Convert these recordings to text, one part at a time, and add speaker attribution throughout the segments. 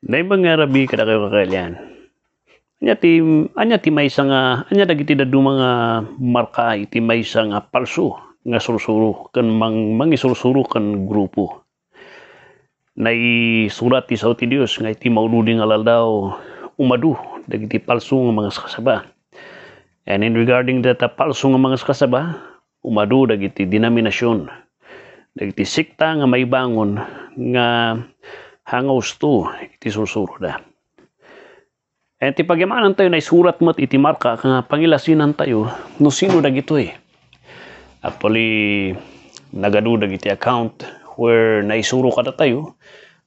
Speaker 1: Naibang nga rabi kada kayo kakalian. Anya ti anya ti may nga ah, anya dagiti dadu mga marka iti may nga ah, palso nga sursuro ken mang mangisursuro ken grupo. Nay surat ti sao ti Dios nga iti mauluding alalaw umadu dagiti palso nga mga kasaba. And in regarding data ah, palso nga mga kasaba, umadu dagiti denominasyon dagiti sikta nga may bangon nga hangostu iti da. Et ti pagyamanan tayo na isurat mat iti marka nga pangilasinan tayo no sino dagitoy. Eh? Actually nagadudag iti account where naisuro kada tayo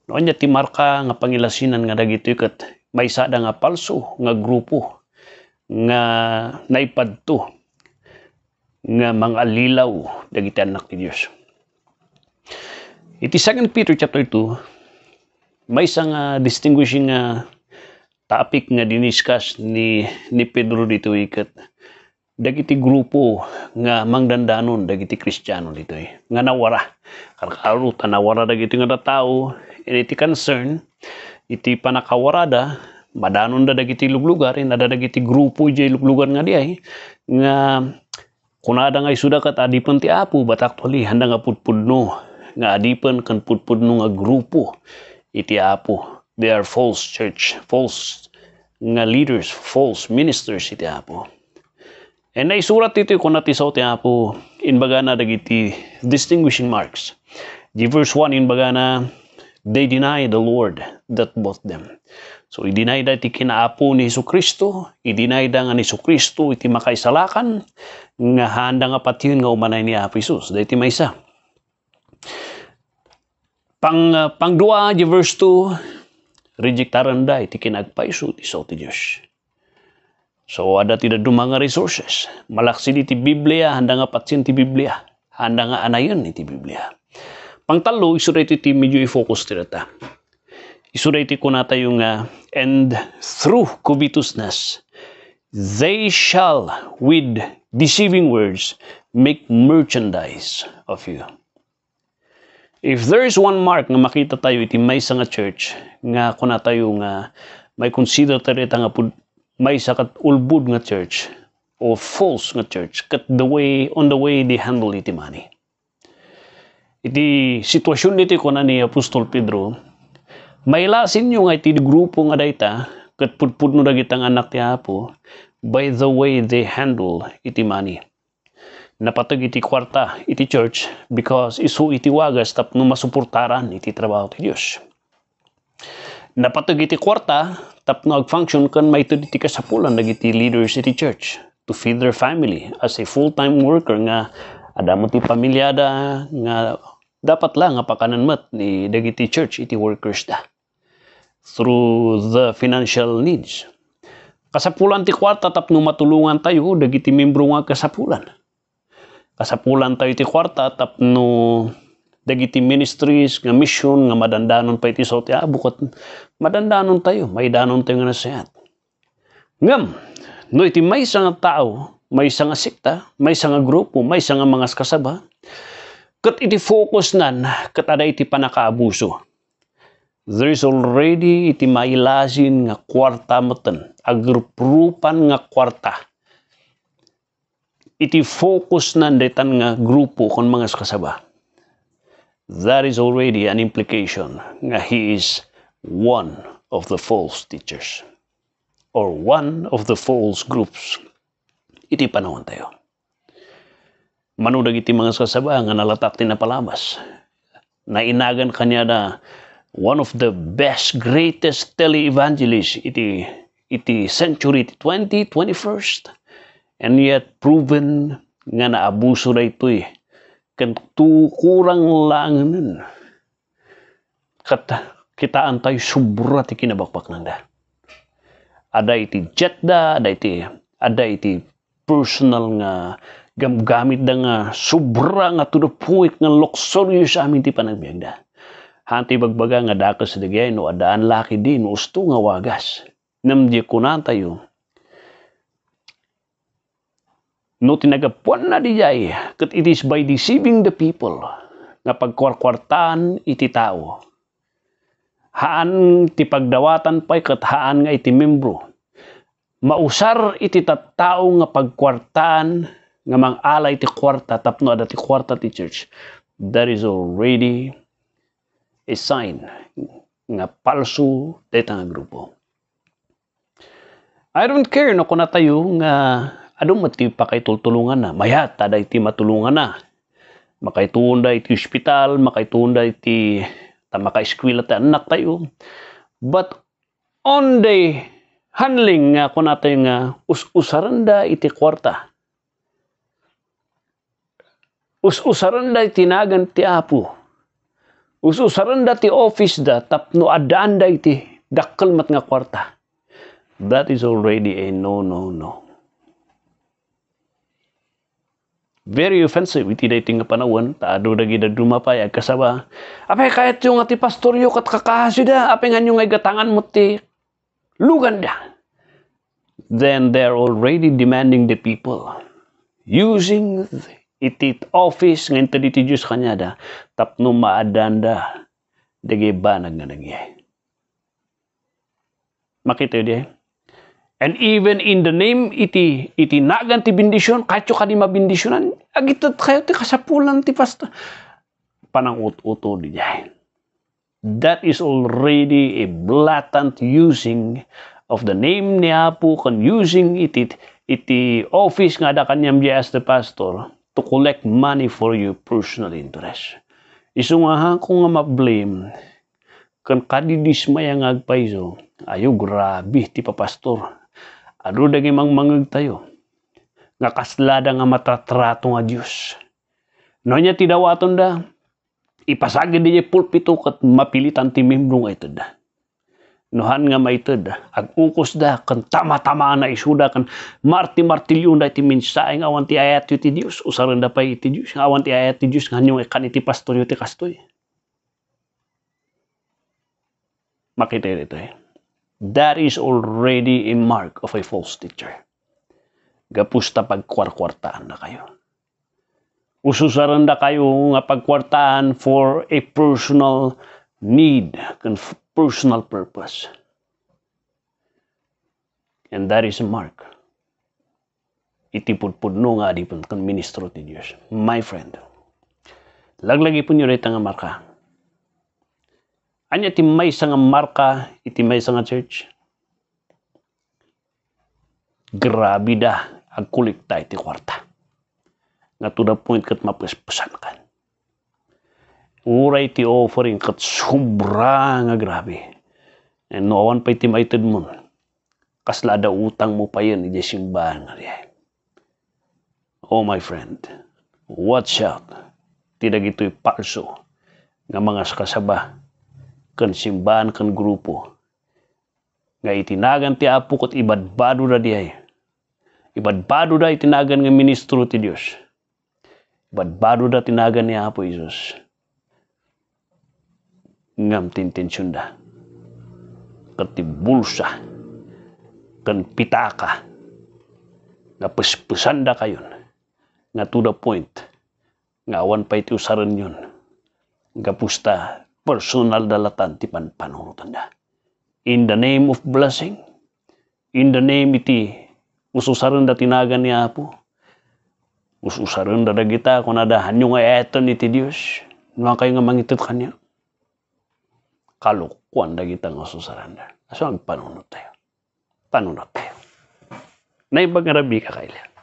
Speaker 1: noon niya ti marka nga pangilasinan nga dagitoy kat may sada nga palso nga grupo nga naipadto nga mga lilaw dagiti anak ni Dios. Iti 2 Peter chapter 2 may isang uh, distinguishing uh, topic nga diniscuss ni ni Pedro dito ikat dagiti grupo nga mangdandanon dagiti Kristiyano dito eh, nga nawara karkaro tanawara dagiti nga tao iti concern iti panakawarada madanon da dagiti luglugar eh, nada dagiti grupo jay luglugar nga di nga kunada nga isuda kat adipan ti apo but actually handa nga pudpudno nga adipan kan pudpudno nga grupo iti Apo. They are false church, false nga leaders, false ministers iti Apo. And naisurat ito kung natisaw ti Apo, inbaga na dagiti distinguishing marks. Di verse 1, inbaga na, they deny the Lord that bought them. So, i-deny da iti kinaapo ni Hesus Kristo, i-deny da nga ni Hesus Kristo iti makaisalakan, nga handa nga patiyon nga umanay ni Apo Jesus. Da iti maysa. Pang, uh, ah, pang dua, di verse 2, rejectaran da, iti kinagpaiso, ti so ti Diyos. So, ada ti daduma nga resources. Malaksid iti Biblia, handa nga patsin ti Biblia. Handa nga anayon iti Biblia. Pangtalo, isuray ti medyo i-focus ti data. Isuray ti kunata yung uh, and through covetousness, they shall with deceiving words make merchandise of you. If there is one mark nga makita tayo iti maysa nga church nga kuna tayo nga may consider tayo ita nga maysa kat ulbud nga church o false nga church kat the way on the way they handle iti money. Iti sitwasyon niti kuna ni Apostol Pedro may lasin nyo nga iti grupo nga dayta kat pudpud no dagitang anak ti Apo by the way they handle iti money napatag iti kwarta iti church because isu iti wagas tapno masuportaran iti trabaho ti Dios. Napatag iti kwarta tapno agfunction kan maitud iti kasapulan dagiti leaders iti church to feed their family as a full-time worker nga adamo ti pamilyada nga dapat lang nga pakananmat ni dagiti church iti workers da through the financial needs. Kasapulan ti kwarta tapno matulungan tayo dagiti membro nga kasapulan kasapulan tayo iti kwarta tapno dagiti ministries nga mission nga madandanon pa iti so ti abukot ah, madandanon tayo maidanon tayo nga nasayat ngam no iti may nga tao may nga sikta may nga grupo may nga mga kasaba kat iti focus nan kat ada iti panakaabuso there is already iti mailasin nga kwarta moten agrupupan nga kwarta iti focus nanditan nga grupo kon mga kasaba. That is already an implication nga he is one of the false teachers or one of the false groups. Iti panahon tayo. Manudag iti mga kasaba nga nalatak ti napalabas. Nainagan kanya na one of the best, greatest tele-evangelists iti, iti century, iti 20, 21st And yet proven nga naabuso na ito eh. Kantukurang langanan. Kata, kitaan tayo sobra ti kinabakbak nang da. Ada iti jet da, ada iti, ada iti personal nga gamgamit da nga sobra nga to the point nga luxurious amin ti panagbiag da. Hanti bagbaga nga dakas da no adaan laki din, usto nga wagas. Namdi ko na tayo, no tinagapuan na di kat it is by deceiving the people, nga pagkwarkwartaan iti tao. Haan ti pagdawatan pa'y kat haan nga iti membro. Mausar iti tattao nga pagkwartaan nga mangala ti kwarta tapno ada ti kwarta ti church. That is already a sign nga palso deta nga grupo. I don't care no kung na tayo nga Adong mati pakay tultulungan na. Mayata da iti matulungan na. Makaituon da iti ospital, makaituon da iti makaiskwila ti anak tayo. But on the handling nga kung natin nga us usaranda iti kwarta. us usaranda iti nagan ti apo. us usaranda ti office da tapno adaan da iti dakkel mat nga kwarta. That is already a no, no, no. very offensive iti dating panawen ta adu dagi da dumapay ya, ag kasaba kaya kayat yung ati yo kat kakahasida ape nganyo nga gatangan mo ti lugan da then they're already demanding the people using iti office nga iti diti Diyos kanya da tapno maadanda dagi banag nga nangyay makita yun di And even in the name iti itinagan ti bendisyon, kacho ka di mabendisyonan, agitat kayo ti kasapulan ti pasto. Panangut-uto di dyan. That is already a blatant using of the name ni Apo kan using iti iti office nga da kanyam di as the pastor to collect money for your personal interest. Isungahan ko nga ma-blame kan kadidismaya nga agpaiso, ayo grabe ti pa pastor. Adu daging mangag tayo. Nga kaslada nga matatrato nga Dios. No nya tidawaton da, ipasagid niya pulpito kat mapilitan ti membro nga ited da. Nohan nga maited agukos da, kan tama-tama na isuda, kan marti-martilyo na iti mensahe awan ti ayat ti Dios, usaran da pa iti Dios, nga awan ti ayat ti Dios, nga hanyong ikan iti pastor ti kastoy. Makita ito eh that is already a mark of a false teacher. Gapusta pagkwarkwartaan na kayo. Ususaran na kayo nga pagkwartaan for a personal need, personal purpose. And that is a mark. Itipudpud no nga di pun kan ministro ti Dios. My friend. Laglagi pun yun nga marka. Anya ti maysa nga marka iti maysa nga church? Grabe da ag kulikta iti kwarta. Nga to the point kat mapuspusan kan. Uray ti offering kat sobra nga grabe. And eh, noawan pa iti maitid mo. Kaslada utang mo pa yun iti simbahan nga Oh my friend, watch out. Tinag ito'y palso nga mga kasaba kan simbahan kan grupo nga itinagan ti Apo kat ibadbado da diay. Ibadbado da itinagan ng ministro ti Dios. Ibadbado da tinagan ni Apo Isus. Ngam tintensyon da. Kati bulsa. Kan pitaka. Nga puspusan da kayon. Nga to the point. Nga awan pa iti usaran yun. Nga pusta personal dalatan ti panpanurutan da. In the name of blessing, in the name iti ususaran da tinagan ni Apo, ususaran da dagita kung nadahan yung ni ti Diyos, nga kayo nga mangitot kanya. Kalukuan dagita nga ususaran da. So, ang panunot tayo. Panunot tayo. Naibag rabi ka kailan.